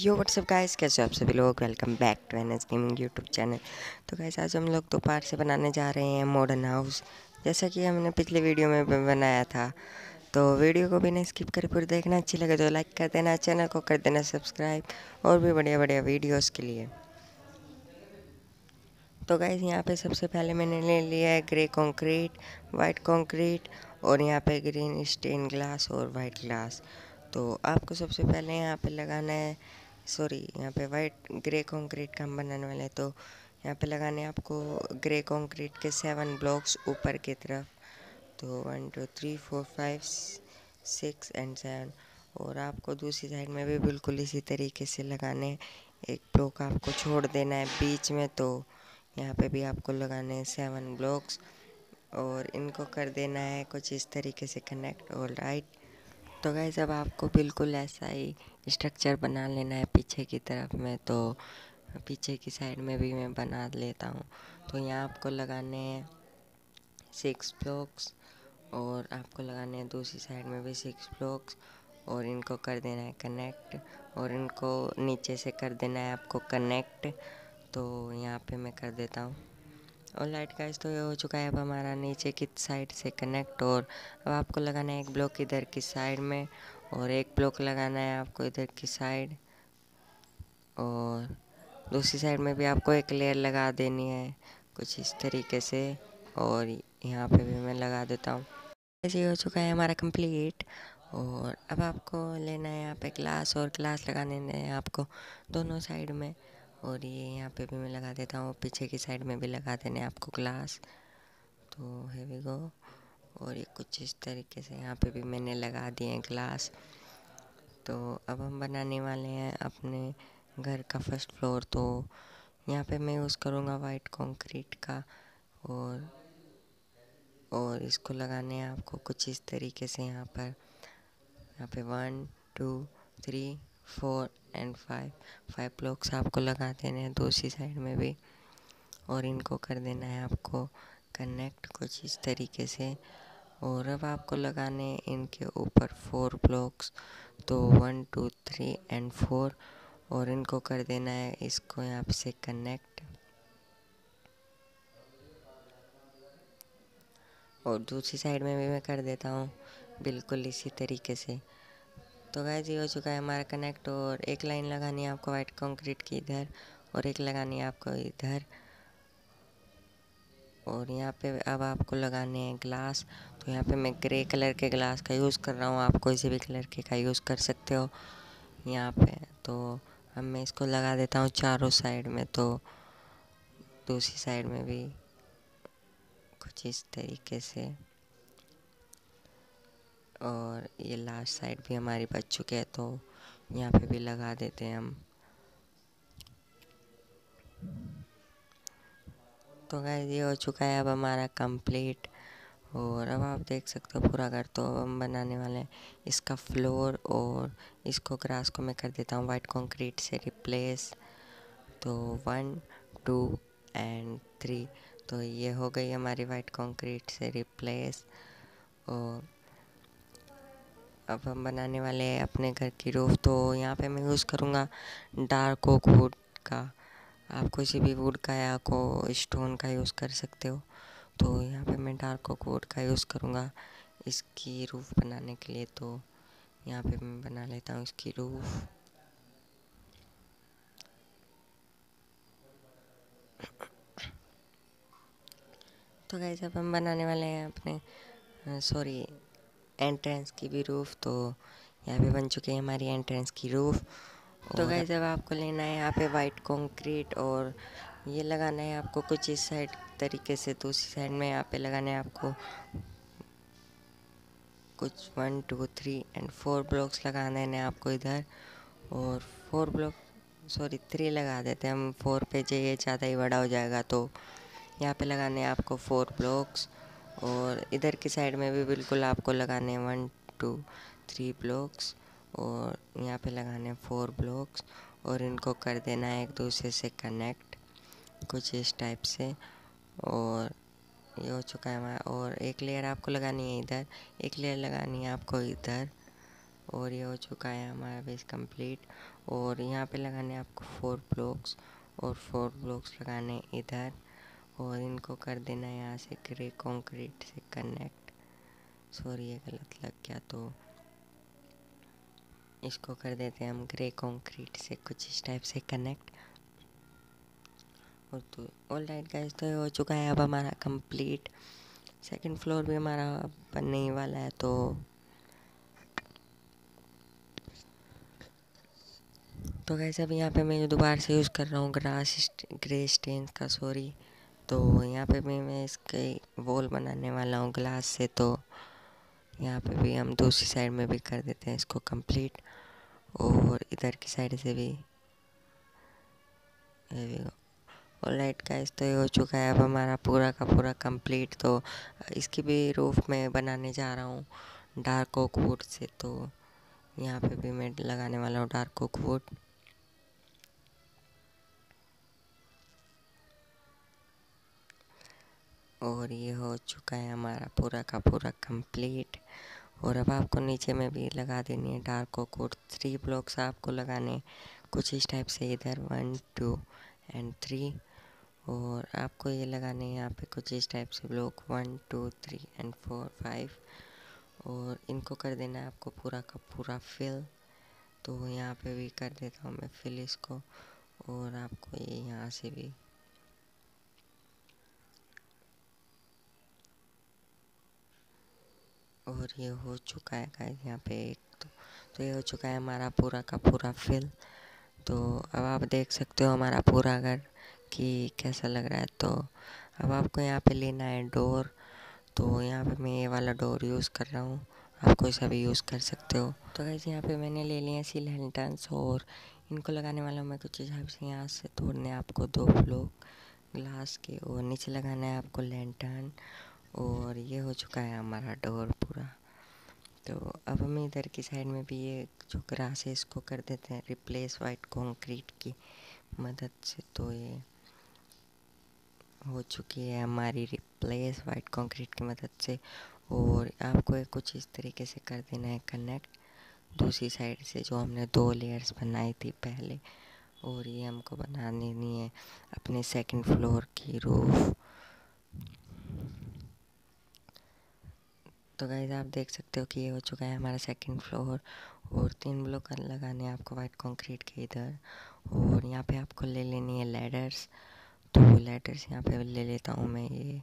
यो WhatsApp guys कैसे आप सभी लोग welcome back to N S gaming YouTube channel तो गाइस आज हम लोग दोपहर से बनाने जा रहे हैं मॉडर्न हाउस जैसा कि हमने पिछले वीडियो में बनाया था तो वीडियो को भी नहीं स्किप कर पूरी देखना अच्छी लगे तो लाइक कर देना चैनल को कर देना सब्सक्राइब और भी बढ़िया बढ़िया वीडियोज़ के लिए तो गाइज यहाँ पे सबसे पहले मैंने ले लिया है ग्रे कॉन्क्रीट वाइट कॉन्क्रीट और यहाँ पे ग्रीन स्टेन ग्लास और वाइट ग्लास तो आपको सबसे पहले यहाँ पर लगाना है सॉरी यहाँ पे वाइट ग्रे कंक्रीट का हम बनाने वाले हैं तो यहाँ पे लगाने आपको ग्रे कंक्रीट के सेवन ब्लॉक्स ऊपर की तरफ तो one two three four five six and seven और आपको दूसरी साइड में भी बिल्कुल इसी तरीके से लगाने एक ब्लॉक आपको छोड़ देना है बीच में तो यहाँ पे भी आपको लगाने हैं सेवन ब्लॉक्स और इनको कर देना है कुछ इस तरीके से कनेक्ट ऑल राइट तो गए जब आपको बिल्कुल ऐसा ही स्ट्रक्चर बना लेना है पीछे की तरफ में तो पीछे की साइड में भी मैं बना लेता हूँ तो यहाँ आपको लगाने हैं सिक्स ब्लॉक्स और आपको लगाने हैं दूसरी साइड में भी सिक्स ब्लॉक्स और इनको कर देना है कनेक्ट और इनको नीचे से कर देना है आपको कनेक्ट तो यहाँ पे मैं कर देता हूँ और लाइट का तो ये हो चुका है अब हमारा नीचे की साइड से कनेक्ट और अब आपको लगाना है एक ब्लॉक इधर की साइड में और एक ब्लॉक लगाना है आपको इधर की साइड और दूसरी साइड में भी आपको एक लेयर लगा देनी है कुछ इस तरीके से और यहाँ पे भी मैं लगा देता हूँ ऐसे हो चुका है हमारा कंप्लीट और अब आपको लेना है यहाँ पे ग्लास और ग्लास लगाने हैं आपको दोनों साइड में और ये यहाँ पे भी मैं लगा देता हूँ पीछे की साइड में भी लगा देने आपको ग्लास तो है वी गो और ये कुछ इस तरीके से यहाँ पे भी मैंने लगा दिए हैं ग्लास तो अब हम बनाने वाले हैं अपने घर का फर्स्ट फ्लोर तो यहाँ पे मैं यूज़ करूँगा वाइट कंक्रीट का और और इसको लगाने हैं आपको कुछ इस तरीके से यहाँ पर यहाँ पे one two three four and five five blocks आपको लगा देने हैं दूसरी साइड में भी और इनको कर देना है आपको कनेक्ट कुछ इस तरीके से और अब आपको लगाने इनके ऊपर फोर ब्लॉक्स तो one two three and four और इनको कर देना है इसको यहाँ से कनेक्ट और दूसरी साइड में भी मैं कर देता हूँ बिल्कुल इसी तरीके से तो गैज ये हो चुका है हमारा कनेक्ट और एक लाइन लगानी है आपको वाइट कंक्रीट की इधर और एक लगानी है आपको इधर और यहाँ पे अब आपको लगाने हैं ग्लास तो यहाँ पे मैं ग्रे कलर के ग्लास का यूज़ कर रहा हूँ आप कोई से भी कलर के का यूज़ कर सकते हो यहाँ पे तो अब मैं इसको लगा देता हूँ चारों साइड में तो दूसरी साइड में भी कुछ इस तरीके से और ये लास्ट साइड भी हमारी बच चुके हैं तो यहाँ पे भी लगा देते हैं हम तो गाय ये हो चुका है अब हमारा कंप्लीट और अब आप देख सकते हो पूरा घर तो अब हम बनाने वाले हैं इसका फ्लोर और इसको ग्रास को मैं कर देता हूँ वाइट कंक्रीट से रिप्लेस तो वन टू एंड थ्री तो ये हो गई हमारी वाइट कंक्रीट से रिप्लेस और अब हम बनाने वाले हैं अपने घर की रूफ तो यहाँ पे मैं यूज़ करूँगा डार्क ओक वुड का आप किसी भी वुड का या को स्टोन का यूज़ कर सकते हो तो यहाँ पे मैं डार्क ओक वुड का यूज़ करूँगा इसकी रूफ़ बनाने के लिए तो यहाँ पे मैं बना लेता हूँ इसकी रूफ़ तो गैस अब हम बनाने वाले हैं अपने सॉरी एंट्रेंस की भी रूफ तो यहाँ पे बन चुके हैं हमारी एंट्रेंस की रूफ तो गई जब आपको लेना है यहाँ पे वाइट कंक्रीट और ये लगाना है आपको कुछ इस साइड तरीके से दूसरी तो साइड में यहाँ पे लगाना है आपको कुछ one two three and four blocks लगा देने आपको इधर और फोर ब्लॉक सॉरी थ्री लगा देते हैं हम फोर पे ये ज़्यादा ही बड़ा हो जाएगा तो यहाँ पे लगाने हैं आपको फोर ब्लॉक्स और इधर की साइड में भी बिल्कुल आपको लगाने वन टू थ्री ब्लॉक्स और यहाँ पे लगाने फोर ब्लॉक्स और इनको कर देना है एक दूसरे से कनेक्ट कुछ इस टाइप से और ये हो चुका है हमारा और एक लेयर आपको लगानी है इधर एक लेयर लगानी है आपको इधर और ये हो चुका है हमारा बेस कंप्लीट और यहाँ पे लगाने आपको फोर ब्लॉक्स और फोर ब्लॉक्स लगाने इधर और इनको कर देना है यहाँ से ग्रे कंक्रीट से कनेक्ट सॉरी ये गलत लग गया तो इसको कर देते हैं हम ग्रे कंक्रीट से कुछ इस टाइप से कनेक्ट और तो ऑल राइट गाइस तो हो चुका है अब हमारा कंप्लीट सेकंड फ्लोर भी हमारा बनने ही वाला है तो तो गैस अब यहाँ पे मैं जो दोबारा से यूज़ कर रहा हूँ ग्रास ग्रे स्टेन का सॉरी तो यहाँ पे भी मैं इसके वॉल बनाने वाला हूँ ग्लास से तो यहाँ पे भी हम दूसरी साइड में भी कर देते हैं इसको कंप्लीट और इधर की साइड से भी और लाइट का इस तो ये हो चुका है अब हमारा पूरा का पूरा कंप्लीट तो इसकी भी रूफ में बनाने जा रहा हूँ डार्क ओक वुड से तो यहाँ पे भी मैं लगाने वाला हूँ डार्क ओक वुड और ये हो चुका है हमारा पूरा का पूरा कंप्लीट और अब आपको नीचे में भी लगा देनी है डार्को कोड थ्री ब्लॉक्स आपको लगाने कुछ इस टाइप से इधर वन टू एंड थ्री और आपको ये लगाने हैं यहाँ पे कुछ इस टाइप से block one two three and four five और इनको कर देना है आपको पूरा का पूरा फिल तो यहाँ पे भी कर देता हूँ मैं फिल इसको और आपको ये यहाँ से भी और ये हो चुका है गाइस यहाँ पे एक तो, तो ये हो चुका है हमारा पूरा का पूरा फिल तो अब आप देख सकते हो हमारा पूरा घर कि कैसा लग रहा है तो अब आपको यहाँ पे लेना है डोर तो यहाँ पे मैं ये वाला डोर यूज़ कर रहा हूँ आपको सा भी यूज़ कर सकते हो तो गाइस यहाँ पे मैंने ले लिया सी हेल्टन्स और इनको लगाने वाला हूँ मैं कुछ हिसाब से यहाँ से तोड़ने आपको दो ब्लॉक ग्लास के और नीचे लगाना है आपको लेंटन और ये हो चुका है हमारा डोर पूरा तो अब हम इधर की साइड में भी ये जो ग्रास है इसको कर देते हैं रिप्लेस वाइट कंक्रीट की मदद से तो ये हो चुकी है हमारी रिप्लेस वाइट कंक्रीट की मदद से और आपको कुछ इस तरीके से कर देना है कनेक्ट दूसरी साइड से जो हमने दो लेयर्स बनाई थी पहले और ये हमको बना देनी है अपने सेकंड फ्लोर की रूफ तो गाइज आप देख सकते हो कि ये हो चुका है हमारा सेकंड फ्लोर और तीन ब्लॉक लगाने हैं आपको वाइट कंक्रीट के इधर और यहाँ पे आपको ले लेनी है लेडर्स तो लेडर्स यहाँ पे ले लेता हूँ मैं ये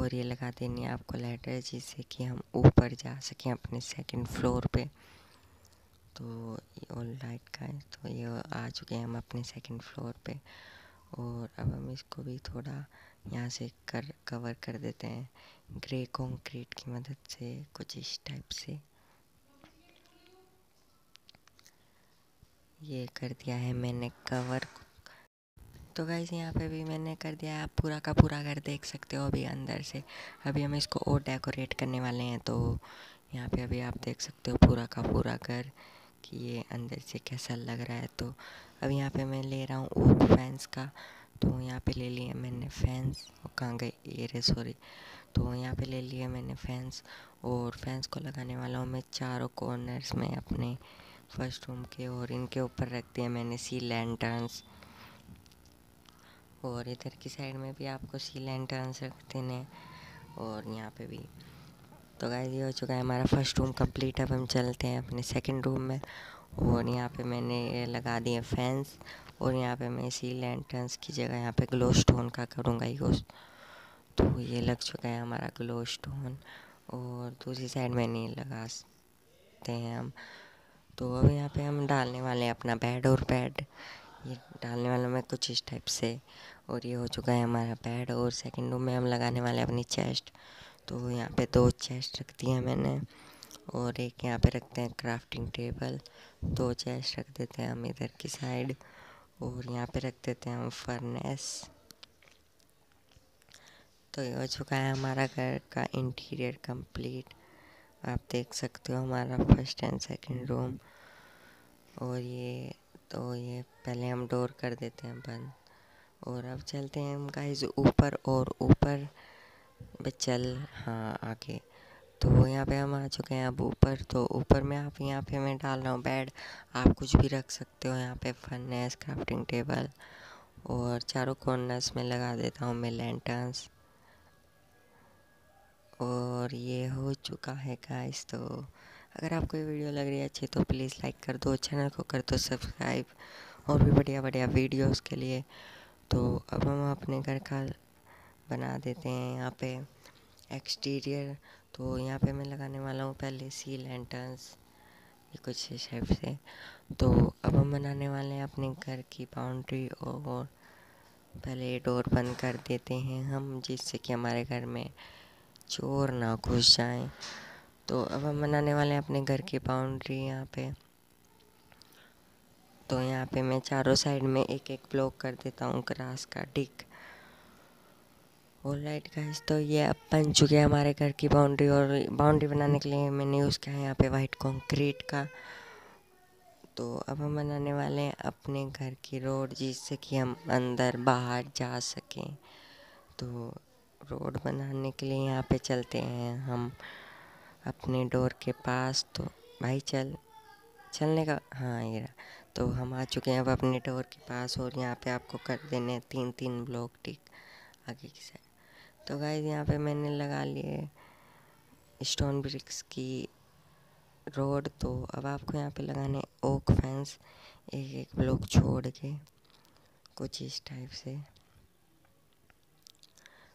और ये लगा देनी है आपको लेडर जिससे कि हम ऊपर जा सकें अपने सेकंड फ्लोर पे तो ऑल लाइट का है तो ये आ चुके हैं हम अपने सेकेंड फ्लोर पर और अब हम इसको भी थोड़ा यहाँ से कर कवर कर देते हैं ग्रे कंक्रीट की मदद से कुछ इस टाइप से ये कर दिया है मैंने कवर तो गाइज यहाँ पे भी मैंने कर दिया है आप पूरा का पूरा घर देख सकते हो अभी अंदर से अभी हम इसको और डेकोरेट करने वाले हैं तो यहाँ पे अभी आप देख सकते हो पूरा का पूरा घर कि ये अंदर से कैसा लग रहा है तो अब यहाँ पे मैं ले रहा हूँ ऊट फैंस का तो यहाँ पे ले लिए मैंने फैंस और कहाँ गए एरे सॉरी तो यहाँ पे ले लिए मैंने फैंस और फैंस को लगाने वाला हूँ मैं चारों कॉर्नर्स में अपने फर्स्ट रूम के और इनके ऊपर रख दिया मैंने सी लैंटर्न्स और इधर की साइड में भी आपको सी लैंटर्न्स रख देने और यहाँ पे भी तो गाय ये हो चुका है हमारा फर्स्ट रूम कंप्लीट अब हम चलते हैं अपने सेकंड रूम में और यहाँ पे मैंने लगा दिए फैंस और यहाँ पे मैं इसी लैंटर्नस की जगह यहाँ पे ग्लो स्टोन का करूँगा यूज़ तो ये लग चुका है हमारा ग्लो स्टोन और दूसरी साइड में नहीं लगाते हैं हम तो अब यहाँ पे हम डालने वाले हैं अपना बेड और बेड ये डालने वाले मैं कुछ इस टाइप से और ये हो चुका है हमारा बेड और सेकेंड रूम में हम लगाने वाले हैं अपनी चेस्ट तो यहाँ पे दो चेस्ट रख दिया मैंने और एक यहाँ पे रखते हैं क्राफ्टिंग टेबल दो चेस्ट रख देते हैं हम इधर की साइड और यहाँ पे रख देते हैं हम फर्नेस तो ये हो चुका है हमारा घर का इंटीरियर कंप्लीट आप देख सकते हो हमारा फर्स्ट एंड सेकंड रूम और ये तो ये पहले हम डोर कर देते हैं बंद और अब चलते हैं हम गाइस ऊपर और ऊपर चल हाँ आगे तो वो यहाँ पे हम आ चुके हैं अब ऊपर तो ऊपर में आप यहाँ पे मैं डाल रहा हूँ बेड आप कुछ भी रख सकते हो यहाँ पे फर्नेस क्राफ्टिंग टेबल और चारों कॉर्नर्स में लगा देता हूँ मैं लेंटर्स और ये हो चुका है गाइस तो अगर आपको ये वीडियो लग रही है अच्छी तो प्लीज़ लाइक कर दो चैनल को कर दो सब्सक्राइब और भी बढ़िया बढ़िया वीडियोस के लिए तो अब हम अपने घर का बना देते हैं यहाँ पे एक्सटीरियर तो यहाँ पे मैं लगाने वाला हूँ पहले सी लेंटर्स ये कुछ इस से तो अब हम बनाने वाले हैं अपने घर की बाउंड्री और पहले डोर बंद कर देते हैं हम जिससे कि हमारे घर में चोर ना घुस जाएं तो अब हम बनाने वाले हैं अपने घर की बाउंड्री यहाँ पे तो यहाँ पे मैं चारों साइड में एक एक ब्लॉक कर देता हूँ ग्रास का डिक और राइट गाइस तो ये अब बन चुके हैं हमारे घर की बाउंड्री और बाउंड्री बनाने के लिए मैंने यूज़ किया है यहाँ पे वाइट कंक्रीट का तो अब हम बनाने वाले हैं अपने घर की रोड जिससे कि हम अंदर बाहर जा सकें तो रोड बनाने के लिए यहाँ पे चलते हैं हम अपने डोर के पास तो भाई चल चलने का हाँ ये तो हम आ चुके हैं अब अपने डोर के पास और यहाँ पर आपको कर देने तीन तीन ब्लॉक टिक आगे की साइड तो गाइस यहाँ पे मैंने लगा लिए स्टोन ब्रिक्स की रोड तो अब आपको यहाँ पे लगाने ओक फैंस एक एक ब्लॉक छोड़ के कुछ इस टाइप से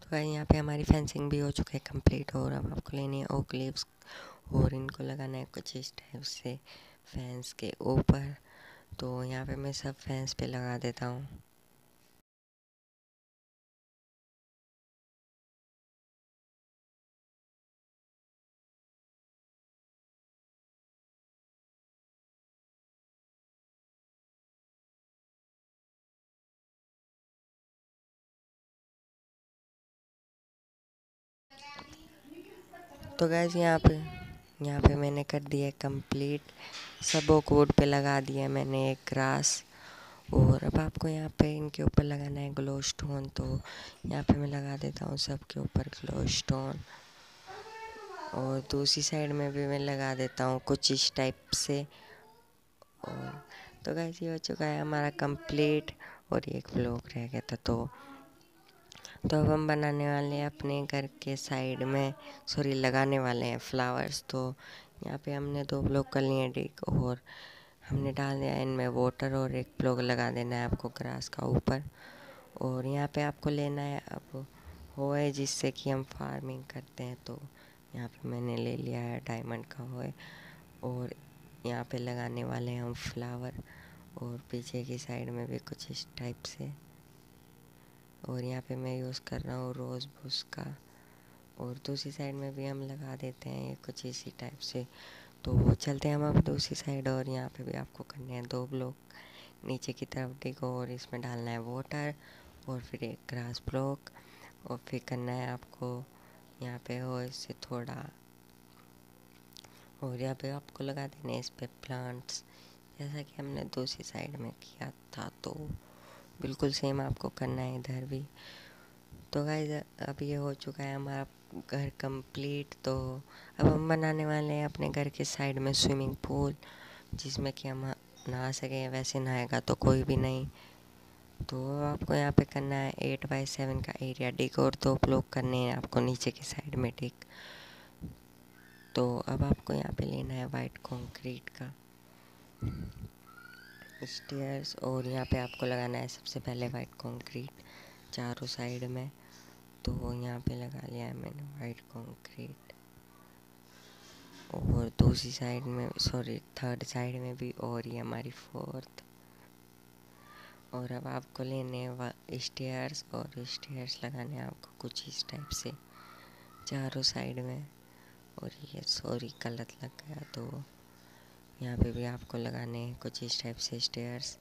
तो गाइस यहाँ पे हमारी फेंसिंग भी हो चुकी है कंप्लीट और अब आपको लेनी है ओक लीव्स और इनको लगाना है कुछ इस टाइप से फैंस के ऊपर तो यहाँ पे मैं सब फैंस पे लगा देता हूँ तो गैस यहाँ पे यहाँ पे मैंने कर दिया कंप्लीट सब कोड पर लगा दिया मैंने एक ग्रास और अब आपको यहाँ पे इनके ऊपर लगाना है ग्लो स्टोन तो यहाँ पे मैं लगा देता हूँ सब के ऊपर ग्लो स्टोन और दूसरी साइड में भी मैं लगा देता हूँ कुछ इस टाइप से और तो गैस ये हो चुका है हमारा कंप्लीट और एक ब्लॉक रह गया था तो तो अब हम बनाने वाले हैं अपने घर के साइड में सॉरी लगाने वाले हैं फ्लावर्स तो यहाँ पे हमने दो ब्लॉक कर लिए हैं डिग और हमने डाल दिया इनमें वाटर और एक ब्लॉक लगा देना है आपको ग्रास का ऊपर और यहाँ पे आपको लेना है अब होए जिससे कि हम फार्मिंग करते हैं तो यहाँ पे मैंने ले लिया है डायमंड का होए और यहाँ पे लगाने वाले हैं हम फ्लावर और पीछे की साइड में भी कुछ इस टाइप से और यहाँ पे मैं यूज़ कर रहा हूँ रोज़ बुश का और दूसरी साइड में भी हम लगा देते हैं कुछ इसी टाइप से तो वो चलते हैं हम अब दूसरी साइड और यहाँ पे भी आपको करने हैं दो ब्लॉक नीचे की तरफ डिगो और इसमें डालना है वाटर और फिर एक ग्रास ब्लॉक और फिर करना है आपको यहाँ पे हो इससे थोड़ा और यहाँ पे आपको लगा देना है इस पर प्लांट्स जैसा कि हमने दूसरी साइड में किया था तो बिल्कुल सेम आपको करना है इधर भी तो गाय अब ये हो चुका है हमारा घर कंप्लीट तो अब हम बनाने वाले हैं अपने घर के साइड में स्विमिंग पूल जिसमें कि हम नहा सकें वैसे नहाएगा तो कोई भी नहीं तो आपको यहाँ पे करना है एट बाई सेवन का एरिया डिक और दो ब्लॉक करने हैं आपको नीचे के साइड में डिक तो अब आपको यहाँ पे लेना है वाइट कंक्रीट का स्टेयर्स और यहाँ पे आपको लगाना है सबसे पहले वाइट कंक्रीट चारों साइड में तो यहाँ पे लगा लिया है मैंने वाइट कंक्रीट और दूसरी साइड में सॉरी थर्ड साइड में भी और ये हमारी फोर्थ और अब आपको लेने स्टेयर्स और स्टेयर्स लगाने आपको कुछ इस टाइप से चारों साइड में और ये सॉरी गलत लग गया तो यहाँ पे भी आपको लगाने हैं कुछ इस टाइप से स्टेयर्स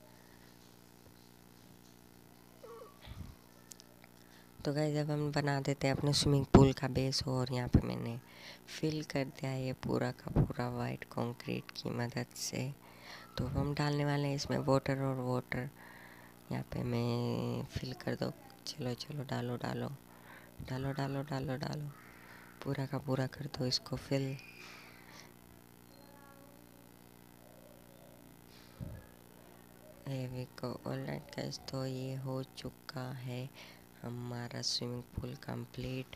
तो गाइज अब हम बना देते हैं अपने स्विमिंग पूल का बेस और यहाँ पे मैंने फिल कर दिया है ये पूरा का पूरा वाइट कंक्रीट की मदद से तो हम डालने वाले हैं इसमें वाटर और वाटर यहाँ पे मैं फिल कर दो चलो चलो डालो डालो डालो डालो डालो डालो पूरा का पूरा कर दो इसको फिल there we go तो ये हो चुका है हमारा स्विमिंग पूल कंप्लीट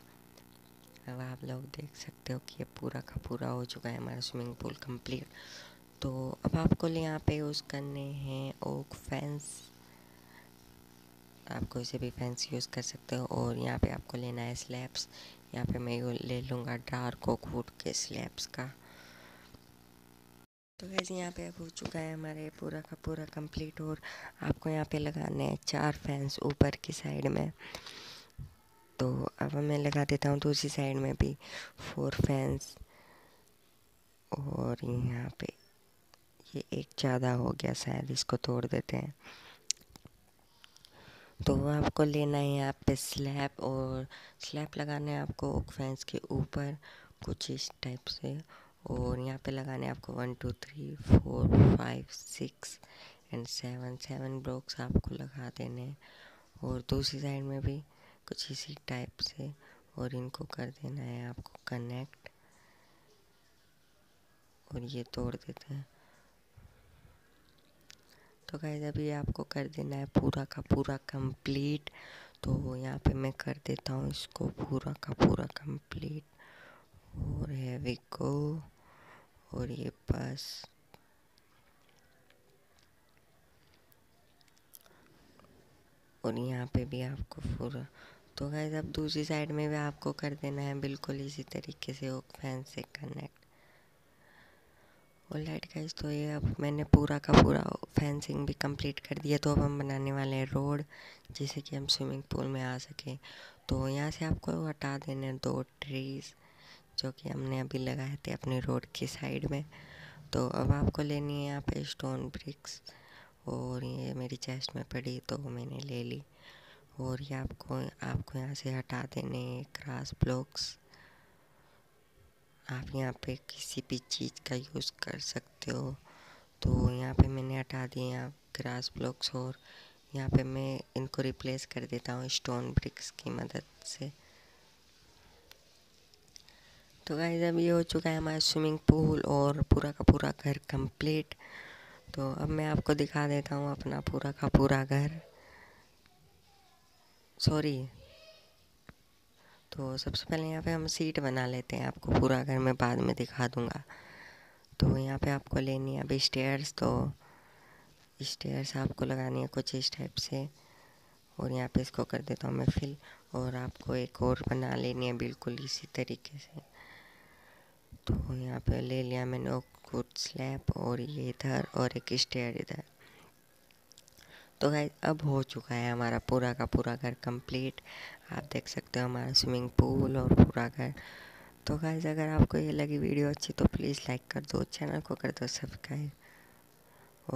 अब आप लोग देख सकते हो कि ये पूरा का पूरा हो चुका है हमारा स्विमिंग पूल कंप्लीट तो अब आपको यहाँ पे यूज़ करने हैं ओक फैंस आप कोई से भी फैंस यूज़ कर सकते हो और यहाँ पे आपको लेना है स्लैब्स यहाँ पे मैं ले लूँगा डार्क ओक वुड के स्लैब्स का तो वैसे यहाँ पे अब हो चुका है हमारे पूरा का पूरा कंप्लीट और आपको यहाँ पे लगाने हैं चार फैंस ऊपर की साइड में तो अब मैं लगा देता हूँ दूसरी तो साइड में भी फोर फैंस और यहाँ पे ये एक ज़्यादा हो गया शायद इसको तोड़ देते हैं तो आपको लेना है यहाँ पे स्लैब और स्लैब लगाना है आपको फैंस के ऊपर कुछ इस टाइप से और यहाँ पे लगाने आपको one two three four five six and seven seven blocks आपको लगा देने हैं और दूसरी साइड में भी कुछ इसी टाइप से और इनको कर देना है आपको कनेक्ट और ये तोड़ देते हैं तो जब अभी आपको कर देना है पूरा का पूरा कंप्लीट तो यहाँ पे मैं कर देता हूँ इसको पूरा का पूरा कंप्लीट और हैवी विको और ये पास और यहाँ पे भी आपको पूरा तो गैस अब दूसरी साइड में भी आपको कर देना है बिल्कुल इसी तरीके से ओक फैन से कनेक्ट और लाइट गैस तो ये अब मैंने पूरा का पूरा फेंसिंग भी कंप्लीट कर दिया तो अब हम बनाने वाले हैं रोड जिससे कि हम स्विमिंग पूल में आ सकें तो यहाँ से आपको हटा देने दो ट्रीज़ जो कि हमने अभी लगाए थे अपने रोड की साइड में तो अब आपको लेनी है यहाँ पे स्टोन ब्रिक्स और ये मेरी चेस्ट में पड़ी तो मैंने ले ली और ये आपको आपको यहाँ से हटा देने क्रास ब्लॉक्स आप यहाँ पे किसी भी चीज़ का यूज़ कर सकते हो तो यहाँ पे मैंने हटा दिए यहाँ क्रास ब्लॉक्स और यहाँ पे मैं इनको रिप्लेस कर देता हूँ स्टोन ब्रिक्स की मदद से तो गाइज अब ये हो चुका है हमारा स्विमिंग पूल और पूरा का पूरा घर कंप्लीट तो अब मैं आपको दिखा देता हूँ अपना पूरा का पूरा घर सॉरी तो सबसे पहले यहाँ पे हम सीट बना लेते हैं आपको पूरा घर मैं बाद में दिखा दूँगा तो यहाँ पे आपको लेनी है अभी स्टेयर्स तो स्टेयर्स आपको लगानी है कुछ इस टाइप से और यहाँ पे इसको कर देता हूँ मैं फिल और आपको एक और बना लेनी है बिल्कुल इसी तरीके से तो यहाँ पे ले लिया मैंने कुछ स्लैप और ये इधर और एक स्टेयर इधर तो गाइज अब हो चुका है हमारा पूरा का पूरा घर कंप्लीट आप देख सकते हो हमारा स्विमिंग पूल और पूरा घर तो गाइज अगर आपको ये लगी वीडियो अच्छी तो प्लीज़ लाइक कर दो चैनल को कर दो सब्सक्राइब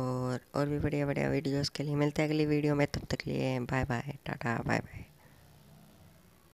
और और भी बढ़िया बढ़िया वीडियोस के लिए मिलते हैं अगली वीडियो में तब तक लिए bye bye tata bye bye